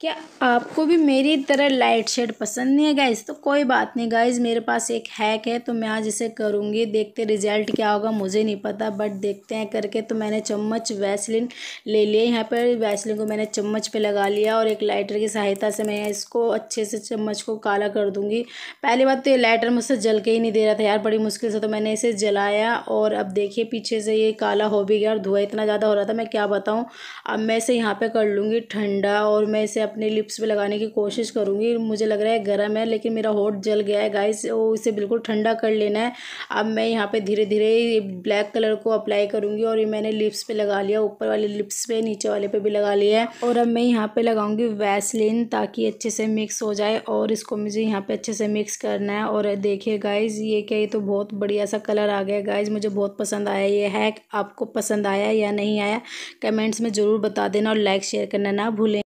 क्या आपको भी मेरी तरह लाइट शेड पसंद नहीं है गाइज़ तो कोई बात नहीं गाइज़ मेरे पास एक हैक है तो मैं आज इसे करूँगी देखते रिजल्ट क्या होगा मुझे नहीं पता बट देखते हैं करके तो मैंने चम्मच वैसलिन ले लिया यहाँ पर वैसलिन को मैंने चम्मच पे लगा लिया और एक लाइटर की सहायता से मैं इसको अच्छे से चम्मच को काला कर दूँगी पहली बात तो ये लाइटर मुझसे जल के ही नहीं दे रहा था यार बड़ी मुश्किल से तो मैंने इसे जलाया और अब देखिए पीछे से ये काला हो भी गया और धुआँ इतना ज़्यादा हो रहा था मैं क्या बताऊँ अब मैं इसे यहाँ पर कर लूँगी ठंडा और मैं इसे अपने लिप्स पे लगाने की कोशिश करूँगी मुझे लग रहा है गर्म है लेकिन मेरा होठ जल गया है गाइस वो इसे बिल्कुल ठंडा कर लेना है अब मैं यहाँ पे धीरे धीरे ब्लैक कलर को अप्लाई करूँगी और ये मैंने लिप्स पे लगा लिया ऊपर वाले लिप्स पे नीचे वाले पे भी लगा लिया है और अब मैं यहाँ पे लगाऊँगी वैसलिन ताकि अच्छे से मिक्स हो जाए और इसको मुझे यहाँ पे अच्छे से मिक्स करना है और देखिए गाइज़ ये क्या ये तो बहुत बढ़िया सा कलर आ गया गाइज़ मुझे बहुत पसंद आया ये हैक आपको पसंद आया या नहीं आया कमेंट्स में ज़रूर बता देना और लाइक शेयर करना ना भूलें